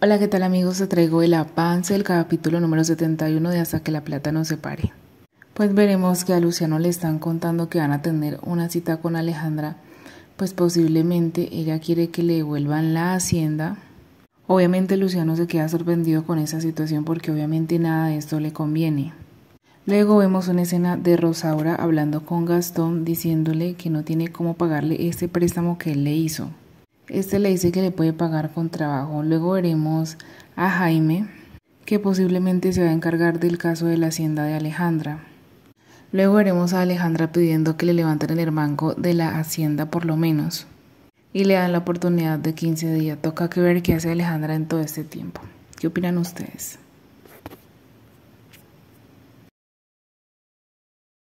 Hola, ¿qué tal amigos? Te traigo el avance del capítulo número 71 de Hasta que la plata no se pare Pues veremos que a Luciano le están contando que van a tener una cita con Alejandra, pues posiblemente ella quiere que le devuelvan la hacienda. Obviamente Luciano se queda sorprendido con esa situación porque obviamente nada de esto le conviene. Luego vemos una escena de Rosaura hablando con Gastón diciéndole que no tiene cómo pagarle ese préstamo que él le hizo. Este le dice que le puede pagar con trabajo. Luego veremos a Jaime, que posiblemente se va a encargar del caso de la hacienda de Alejandra. Luego veremos a Alejandra pidiendo que le levanten el banco de la hacienda por lo menos. Y le dan la oportunidad de 15 días. Toca que ver qué hace Alejandra en todo este tiempo. ¿Qué opinan ustedes?